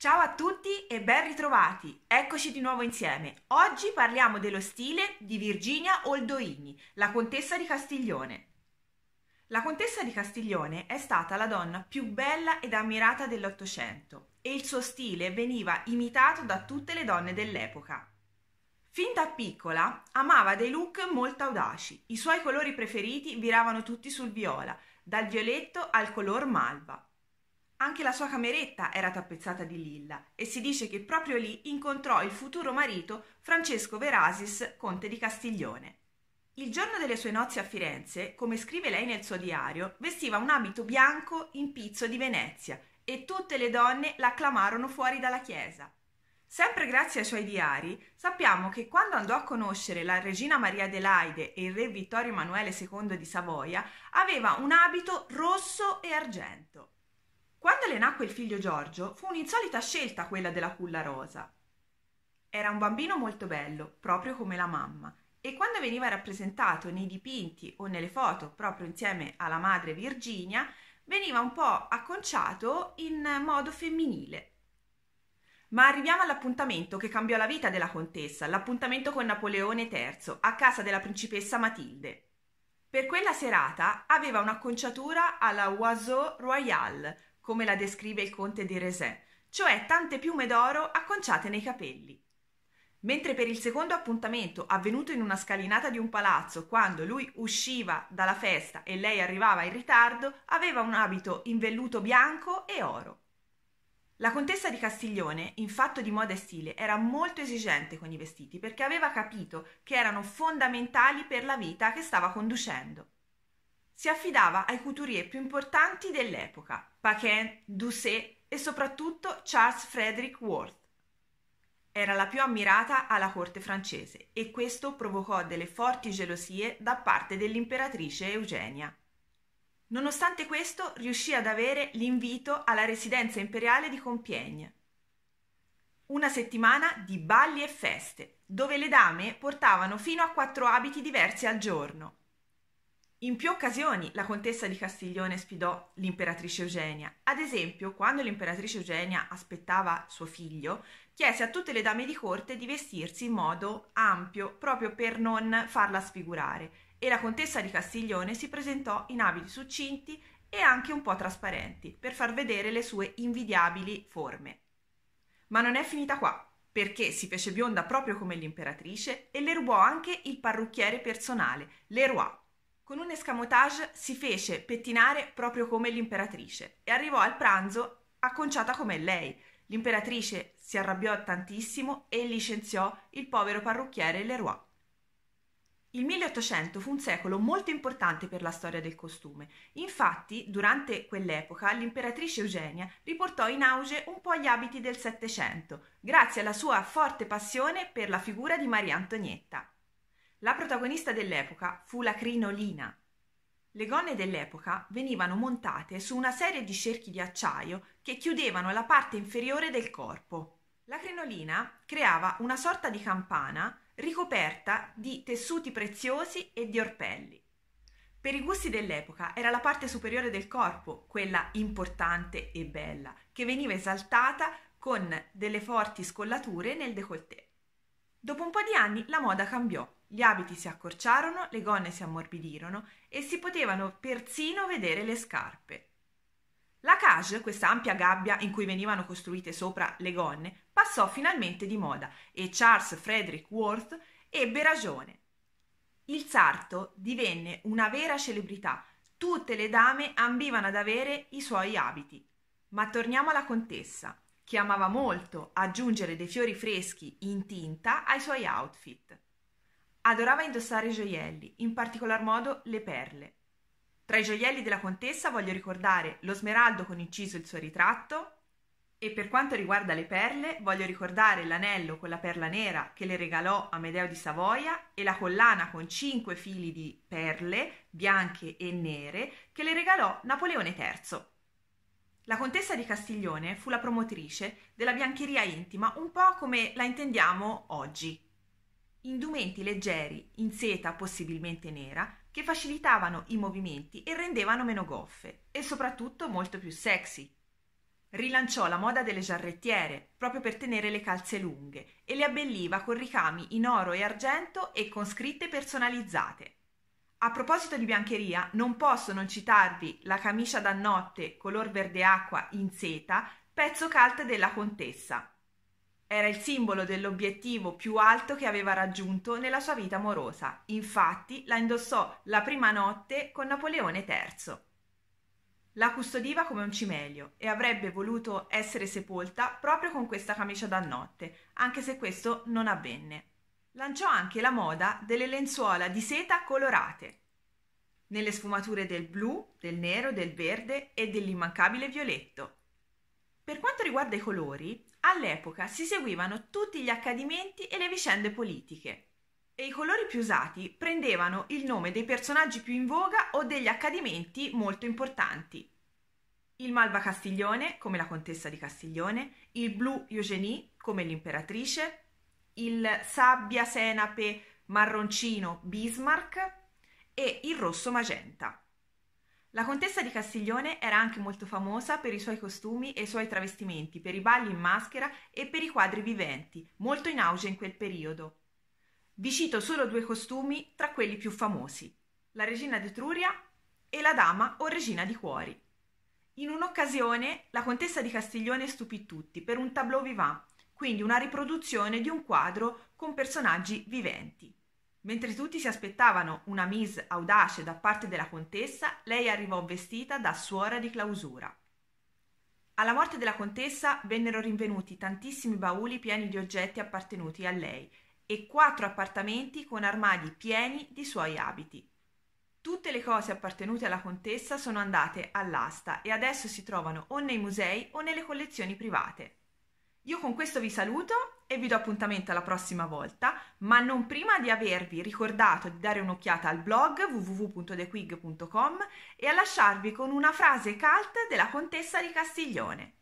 Ciao a tutti e ben ritrovati! Eccoci di nuovo insieme. Oggi parliamo dello stile di Virginia Oldoini, la contessa di Castiglione. La contessa di Castiglione è stata la donna più bella ed ammirata dell'Ottocento e il suo stile veniva imitato da tutte le donne dell'epoca. Fin da piccola amava dei look molto audaci, i suoi colori preferiti viravano tutti sul viola, dal violetto al color malva. Anche la sua cameretta era tappezzata di lilla e si dice che proprio lì incontrò il futuro marito Francesco Verasis, conte di Castiglione. Il giorno delle sue nozze a Firenze, come scrive lei nel suo diario, vestiva un abito bianco in pizzo di Venezia e tutte le donne l'acclamarono fuori dalla chiesa. Sempre grazie ai suoi diari, sappiamo che quando andò a conoscere la regina Maria Adelaide e il re Vittorio Emanuele II di Savoia, aveva un abito rosso e argento. Quando le nacque il figlio Giorgio, fu un'insolita scelta quella della culla rosa. Era un bambino molto bello, proprio come la mamma, e quando veniva rappresentato nei dipinti o nelle foto proprio insieme alla madre Virginia, veniva un po' acconciato in modo femminile. Ma arriviamo all'appuntamento che cambiò la vita della contessa, l'appuntamento con Napoleone III, a casa della principessa Matilde. Per quella serata aveva un'acconciatura alla Oiseau Royal, come la descrive il conte di Resè, cioè tante piume d'oro acconciate nei capelli. Mentre per il secondo appuntamento, avvenuto in una scalinata di un palazzo, quando lui usciva dalla festa e lei arrivava in ritardo, aveva un abito in velluto bianco e oro. La contessa di Castiglione, in fatto di moda e stile, era molto esigente con i vestiti perché aveva capito che erano fondamentali per la vita che stava conducendo si affidava ai couturier più importanti dell'epoca, Paquin, Doucet e soprattutto Charles Frederick Worth. Era la più ammirata alla corte francese e questo provocò delle forti gelosie da parte dell'imperatrice Eugenia. Nonostante questo, riuscì ad avere l'invito alla residenza imperiale di Compiègne. Una settimana di balli e feste, dove le dame portavano fino a quattro abiti diversi al giorno in più occasioni la contessa di Castiglione sfidò l'imperatrice Eugenia. Ad esempio, quando l'imperatrice Eugenia aspettava suo figlio, chiese a tutte le dame di corte di vestirsi in modo ampio proprio per non farla sfigurare e la contessa di Castiglione si presentò in abiti succinti e anche un po' trasparenti per far vedere le sue invidiabili forme. Ma non è finita qua perché si fece bionda proprio come l'imperatrice e le rubò anche il parrucchiere personale, Leroy, con un escamotage si fece pettinare proprio come l'imperatrice e arrivò al pranzo acconciata come lei. L'imperatrice si arrabbiò tantissimo e licenziò il povero parrucchiere Leroy. Il 1800 fu un secolo molto importante per la storia del costume. Infatti, durante quell'epoca, l'imperatrice Eugenia riportò in auge un po' gli abiti del Settecento, grazie alla sua forte passione per la figura di Maria Antonietta. La protagonista dell'epoca fu la crinolina. Le gonne dell'epoca venivano montate su una serie di cerchi di acciaio che chiudevano la parte inferiore del corpo. La crinolina creava una sorta di campana ricoperta di tessuti preziosi e di orpelli. Per i gusti dell'epoca era la parte superiore del corpo, quella importante e bella, che veniva esaltata con delle forti scollature nel décolleté. Dopo un po' di anni la moda cambiò gli abiti si accorciarono, le gonne si ammorbidirono e si potevano persino vedere le scarpe. La cage, questa ampia gabbia in cui venivano costruite sopra le gonne, passò finalmente di moda e Charles Frederick Worth ebbe ragione. Il sarto divenne una vera celebrità. Tutte le dame ambivano ad avere i suoi abiti. Ma torniamo alla contessa, che amava molto aggiungere dei fiori freschi in tinta ai suoi outfit. Adorava indossare gioielli, in particolar modo le perle. Tra i gioielli della contessa voglio ricordare lo smeraldo con inciso il suo ritratto e per quanto riguarda le perle voglio ricordare l'anello con la perla nera che le regalò Amedeo di Savoia e la collana con cinque fili di perle bianche e nere che le regalò Napoleone III. La contessa di Castiglione fu la promotrice della biancheria intima un po' come la intendiamo oggi indumenti leggeri in seta possibilmente nera che facilitavano i movimenti e rendevano meno goffe e soprattutto molto più sexy. Rilanciò la moda delle giarrettiere proprio per tenere le calze lunghe e le abbelliva con ricami in oro e argento e con scritte personalizzate. A proposito di biancheria, non posso non citarvi la camicia da notte color verde acqua in seta, pezzo calze della contessa, era il simbolo dell'obiettivo più alto che aveva raggiunto nella sua vita amorosa. Infatti la indossò la prima notte con Napoleone III. La custodiva come un cimelio e avrebbe voluto essere sepolta proprio con questa camicia da notte, anche se questo non avvenne. Lanciò anche la moda delle lenzuola di seta colorate, nelle sfumature del blu, del nero, del verde e dell'immancabile violetto. Per quanto riguarda i colori, all'epoca si seguivano tutti gli accadimenti e le vicende politiche e i colori più usati prendevano il nome dei personaggi più in voga o degli accadimenti molto importanti. Il Malva Castiglione, come la contessa di Castiglione, il blu Eugenie, come l'imperatrice, il sabbia senape marroncino Bismarck e il rosso magenta. La contessa di Castiglione era anche molto famosa per i suoi costumi e i suoi travestimenti, per i balli in maschera e per i quadri viventi, molto in auge in quel periodo. Vi cito solo due costumi tra quelli più famosi, la regina d'Etruria e la dama o regina di cuori. In un'occasione la contessa di Castiglione stupì tutti per un tableau vivant, quindi una riproduzione di un quadro con personaggi viventi. Mentre tutti si aspettavano una miss audace da parte della contessa, lei arrivò vestita da suora di clausura. Alla morte della contessa vennero rinvenuti tantissimi bauli pieni di oggetti appartenuti a lei e quattro appartamenti con armadi pieni di suoi abiti. Tutte le cose appartenute alla contessa sono andate all'asta e adesso si trovano o nei musei o nelle collezioni private. Io con questo vi saluto e vi do appuntamento alla prossima volta, ma non prima di avervi ricordato di dare un'occhiata al blog www.dequig.com e a lasciarvi con una frase cult della contessa di Castiglione.